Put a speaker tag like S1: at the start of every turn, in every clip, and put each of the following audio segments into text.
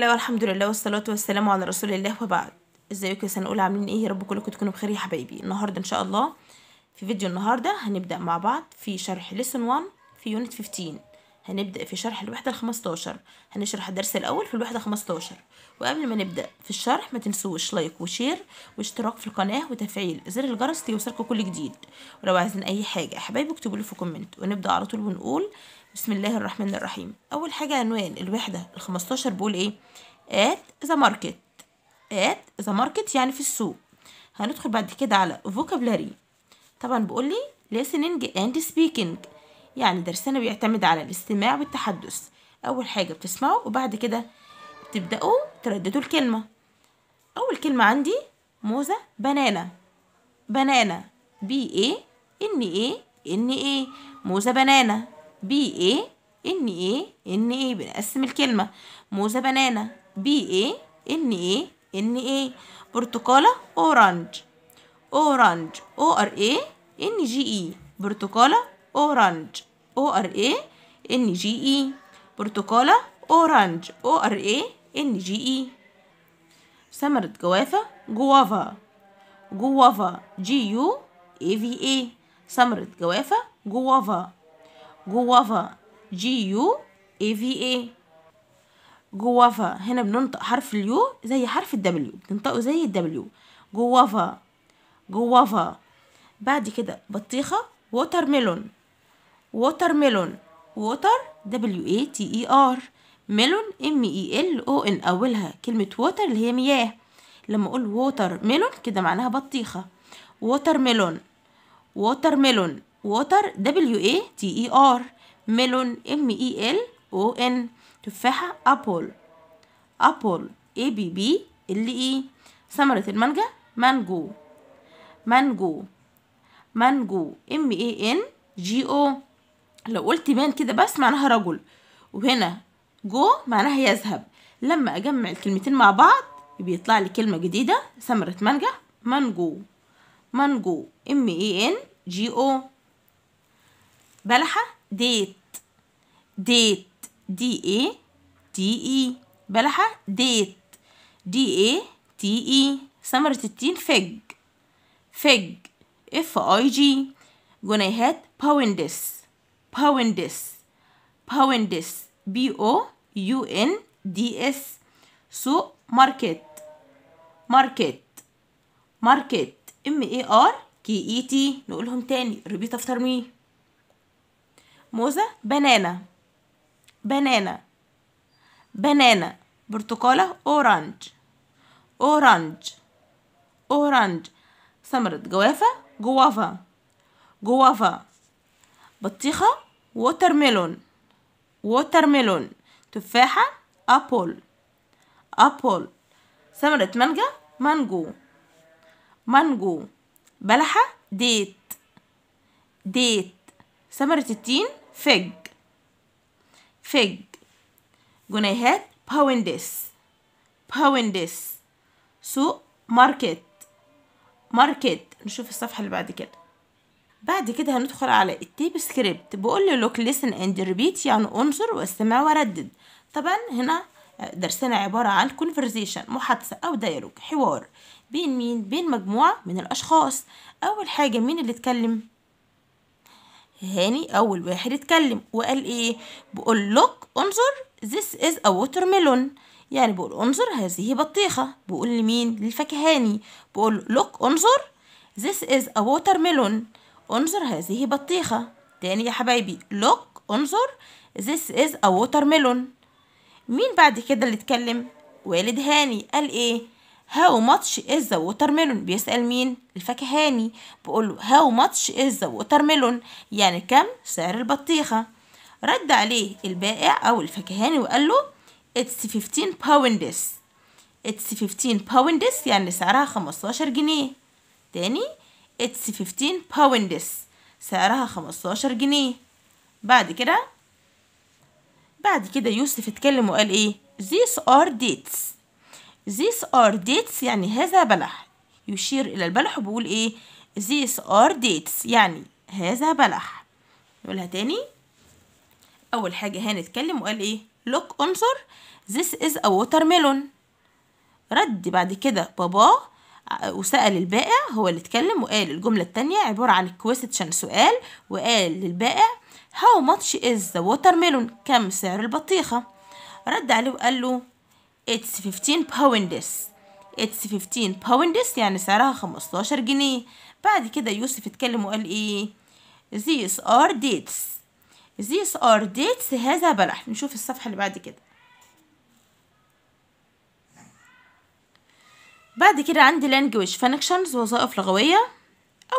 S1: لا والحمد لله والصلاة والسلام على رسول الله وبعد ازيكم يا سنقول عاملين ايه يا رب كلكم تكونوا بخير يا حبايبي النهارده ان شاء الله في فيديو النهارده هنبدا مع بعض في شرح ليسون 1 في يونت 15 هنبدأ في شرح الوحدة الخمستاشر هنشرح الدرس الأول في الوحدة خمستاشر وقبل ما نبدأ في الشرح ما تنسوش لايك وشير واشتراك في القناة وتفعيل زر الجرس ليوصلكوا كل جديد ولو عايزين أي حاجة حبايبي اكتبوا لي في كومنت ونبدأ على طول ونقول بسم الله الرحمن الرحيم أول حاجة عنوان الوحدة الخمستاشر بقول إيه at the market at the market يعني في السوق هندخل بعد كده على vocabulary طبعا بقول لي listening and speaking يعني درسنا بيعتمد على الاستماع والتحدث أول حاجة بتسمعوا وبعد كده بتبدأوا ترددوا الكلمة أول كلمة عندي موزة بنانا بنانا بي اي ان ايه ان ايه موزة بنانا بي اي ان ايه ان ايه بنقسم الكلمة موزة بنانا بي اي ان ايه ان ايه برتقالة اورانج اورانج او ار ايه ان جي اي برتقالة اورانج O R A N G E برتقالة أورانج O R A N G E ثمرة جوافة جوافا جوافا جي يو اي في اي ثمرة جوافة جوافا جوافا جي يو اي في اي جوافا هنا بننطق حرف اليو زي حرف الدبليو بننطقه زي الدبليو جوافا جوافا بعد كده بطيخة ووتر ميلون ووتر ميلون ووتر دبليو اي تي اي ار ميلون ام اي ال او ان اولها كلمه ووتر اللي هي مياه لما اقول ووتر ميلون كده معناها بطيخه ووتر ميلون ووتر ميلون ووتر دبليو اي تي اي ار ميلون ام اي ال او ان تفاحه ابل ابل اي بي بي ال اي ثمره المانجا مانجو مانجو مانجو ام اي ان جي او لو قلت مان كده بس معناها رجل وهنا جو معناها يذهب لما اجمع الكلمتين مع بعض بيطلع لي كلمه جديده ثمره مانجا مانجو مانجو ام اي ان جي او بلحه ديت ديت دي اي تي اي بلحه ديت دي اي تي اي ثمره التين فج فج اف اي جي جنيهات باوندس Poundis. Poundis. بي او يو ان دي اس سوق ماركت ماركت ماركت ام اي ار كي اي تي نقولهم تاني ريبيت افتر مي موزة بنانا بنانا بنانا برتقالة اورانج اورانج اورانج ثمرة جوافة جوافة جوافة بطيخة ووتر ميلون ووتر ميلون تفاحة أبل أبل ثمرة مانجا مانجو مانجو بلحة ديت ديت ثمرة التين فج فج جنيهات باوندس باوندس سوق ماركت ماركت نشوف الصفحة اللي بعد كده بعد كده هندخل على التيب سكريبت بقول له لوك ليسن اند ريبيت يعني انظر واستمع وردد طبعا هنا آه، درسنا عبارة عن conversation محادثة أو دايلوج حوار بين مين؟ بين مجموعة من الأشخاص أول حاجة مين اللي اتكلم؟ هاني أول واحد اتكلم وقال إيه؟ بقول لوك انظر this is a watermelon يعني بقول انظر هذه بطيخة بقول لمين؟ للفكهاني بقول لوك انظر this is a watermelon انظر هذه بطيخة تاني يا حبايبي look انظر this is a watermelon مين بعد كده اللي اتكلم والد هاني قال ايه how much is the watermelon بيسأل مين الفكهاني بقول له how much is the watermelon يعني كم سعر البطيخة رد عليه البائع او الفكهاني وقال له it's 15 pounds it's 15 pounds يعني سعرها 15 جنيه تاني اتس 15 باوندس سعرها 15 جنيه بعد كده بعد كده يوسف اتكلم وقال ايه these are dates these are dates يعني هذا بلح يشير الى البلح وبيقول ايه these are dates يعني هذا بلح نقولها تاني اول حاجة هنتكلم وقال ايه look انظر this is a watermelon رد بعد كده بابا وسأل البائع هو اللي اتكلم وقال الجملة التانية عبارة عن question سؤال وقال للبائع how much is the watermelon كم سعر البطيخة رد عليه وقال له it's 15 pounds it's 15 pounds يعني سعرها 15 جنيه بعد كده يوسف اتكلم وقال ايه these are dates these are dates هذا بلح نشوف الصفحة اللي بعد كده بعد كده عندي لانجويج فانكشنز وظائف لغوية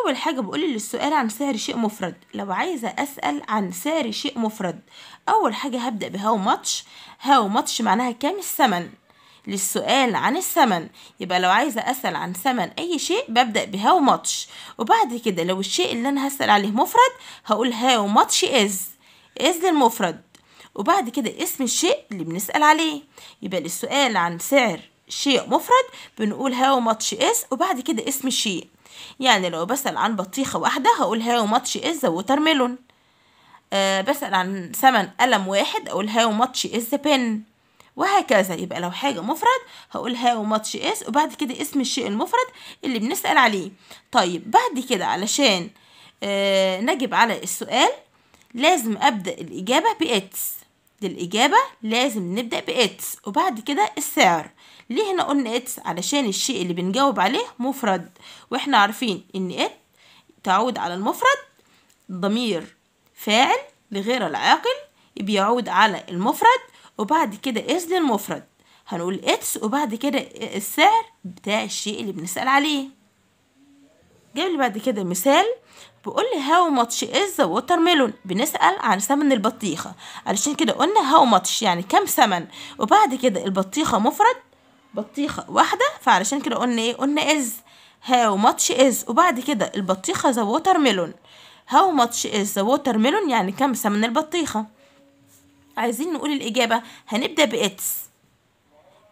S1: أول حاجة بقول للسؤال عن سعر شيء مفرد لو عايزة أسأل عن سعر شيء مفرد أول حاجة هبدأ بهاو ماتش هاو ماتش معناها كام الثمن للسؤال عن الثمن يبقى لو عايزة أسأل عن ثمن أي شيء ببدأ بهاو ماتش وبعد كده لو الشيء اللي أنا هسأل عليه مفرد هقول هاو ماتش إز إز للمفرد وبعد كده اسم الشيء اللي بنسأل عليه يبقى للسؤال عن سعر شيء مفرد بنقول هاو ماتش اس وبعد كده اسم الشيء يعني لو بسأل عن بطيخة واحدة هقول هاو ماتش از ووتر ميلون أه بسأل عن ثمن قلم واحد أقول هاو ماتش از بن وهكذا يبقى لو حاجة مفرد هقول هاو ماتش اس وبعد كده اسم الشيء المفرد اللي بنسأل عليه طيب بعد كده علشان أه نجب على السؤال لازم أبدأ الإجابة بإتس للإجابة لازم نبدأ بإتس وبعد كده السعر ليه هنا قلنا إتس علشان الشيء اللي بنجاوب عليه مفرد وإحنا عارفين إن إت تعود على المفرد ضمير فاعل لغير العاقل بيعود على المفرد وبعد كده إذ للمفرد هنقول إتس وبعد كده السعر بتاع الشيء اللي بنسأل عليه جاب لي بعد كده مثال بيقول لي هاو ماتش از ذا ووتر ميلون بنسال عن ثمن البطيخه علشان كده قلنا هاو ماتش يعني كام ثمن وبعد كده البطيخه مفرد بطيخه واحده فعلشان كده قلنا ايه قلنا از هاو ماتش از وبعد كده البطيخه ذا ووتر ميلون هاو ماتش از ذا ووتر ميلون يعني كام ثمن البطيخه عايزين نقول الاجابه هنبدا باتس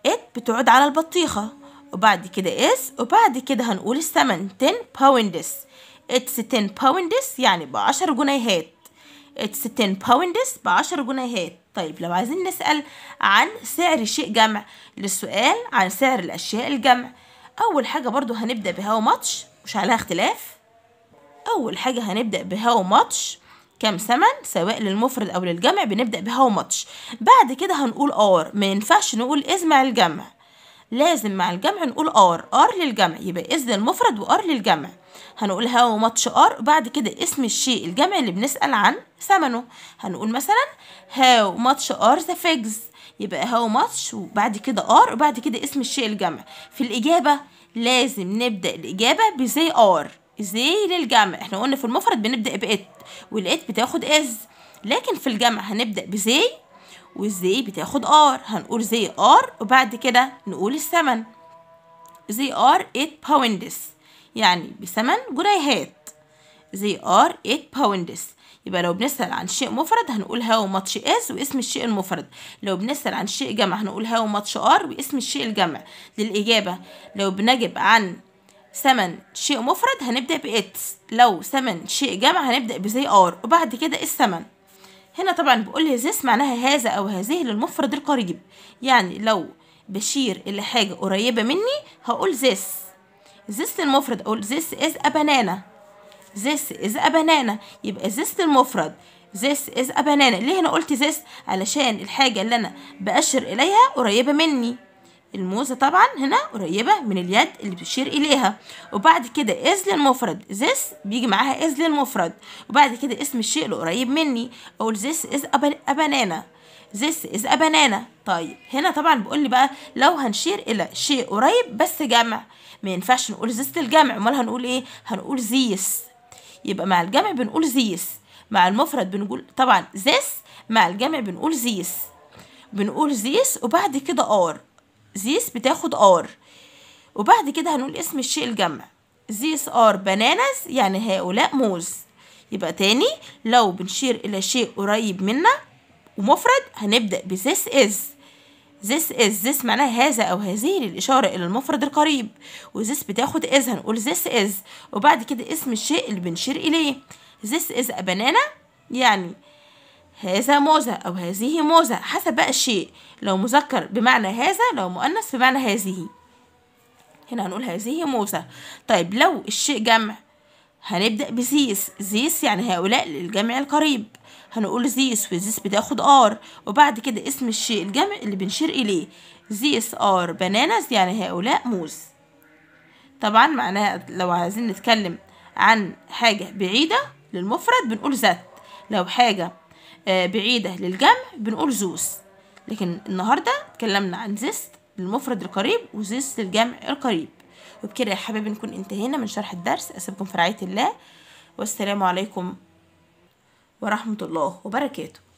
S1: ات بتعود على البطيخه وبعد كده اس وبعد كده هنقول الثمن 10 باوندس اتس 10 باوندس يعني ب 10 جنيهات اتس 10 باوندس ب 10 جنيهات طيب لو عايزين نسأل عن سعر شيء جمع للسؤال عن سعر الأشياء الجمع أول حاجة برضو هنبدأ بهاو ماتش مش عليها اختلاف أول حاجة هنبدأ بهاو ماتش كم ثمن سواء للمفرد أو للجمع بنبدأ بهاو ماتش بعد كده هنقول ار ما ينفعش نقول إز مع الجمع لازم مع الجمع نقول ار ار للجمع يبقى از للمفرد وار للجمع هنقول هاو ماتش ار بعد كده اسم الشيء الجمع اللي بنسأل عن ثمنه هنقول مثلا هاو ماتش ار ذا فيجز يبقى هاو ماتش وبعد كده ار وبعد كده اسم الشيء الجمع في الإجابة لازم نبدأ الإجابة بزي ار زي للجمع احنا قلنا في المفرد بنبدأ بإت والإت بتاخد از لكن في الجمع هنبدأ بزي والزي بتاخد ار هنقول زي ار وبعد كده نقول الثمن زي ار 8 باوندس يعني بثمن جنيهات زي ار 8 باوندس يبقى لو بنسأل عن شيء مفرد هنقول هاو ماتش از واسم الشيء المفرد لو بنسأل عن شيء جمع هنقول هاو ماتش ار واسم الشيء الجمع للإجابة لو بنجب عن ثمن شيء مفرد هنبدأ بإتس لو ثمن شيء جمع هنبدأ بزي ار وبعد كده الثمن هنا طبعا بقول لي ذس معناها هذا أو هذه للمفرد القريب يعني لو بشير إلى حاجة قريبة مني هقول ذس ذس المفرد أقول ذس إز بنانا ذس إز بنانا يبقى ذس المفرد this is a banana ليه انا قلت this علشان الحاجة اللي انا بأشر اليها قريبة مني الموزة طبعا هنا قريبة من اليد اللي بتشير إليها وبعد كده إذ للمفرد ذس بيجي معاها إذ للمفرد وبعد كده اسم الشيء اللي قريب مني أقول ذس اذ ابانانا ذس اذ ابانانا طيب هنا طبعا بيقول لي بقى لو هنشير الى شيء قريب بس جمع ما ينفعش نقول ذس للجمع امال هنقول ايه هنقول ذيس يبقى مع الجمع بنقول ذيس مع المفرد بنقول طبعا ذس مع الجمع بنقول ذيس بنقول ذيس وبعد كده ار زيس بتاخد ار وبعد كده هنقول اسم الشيء الجمع زيس ار بانانز يعني هؤلاء موز يبقى تاني لو بنشير الى شيء قريب منا ومفرد هنبدأ بزيس از زيس از زيس معناها هذا أو هذه للإشارة إلى المفرد القريب وزيس بتاخد از هنقول زيس از وبعد كده اسم الشيء اللي بنشير إليه زيس از ا بانانا يعني هذا موزة أو هذه موزة حسب بقى الشيء لو مذكر بمعنى هذا لو مؤنث بمعنى هذه هنا هنقول هذه موزة طيب لو الشيء جمع هنبدأ بزيس زيس يعني هؤلاء الجمع القريب هنقول زيس وزيس بتاخد ار وبعد كده اسم الشيء الجمع اللي بنشير إليه زيس ار بنانز يعني هؤلاء موز طبعا معناها لو عايزين نتكلم عن حاجة بعيدة للمفرد بنقول ذات لو حاجة آه، بعيدة للجمع بنقول زوس لكن النهاردة اتكلمنا عن زيست للمفرد القريب وزيست للجمع القريب وبكده يا حبايبي نكون انتهينا من شرح الدرس أسيبكم في رعاية الله والسلام عليكم ورحمة الله وبركاته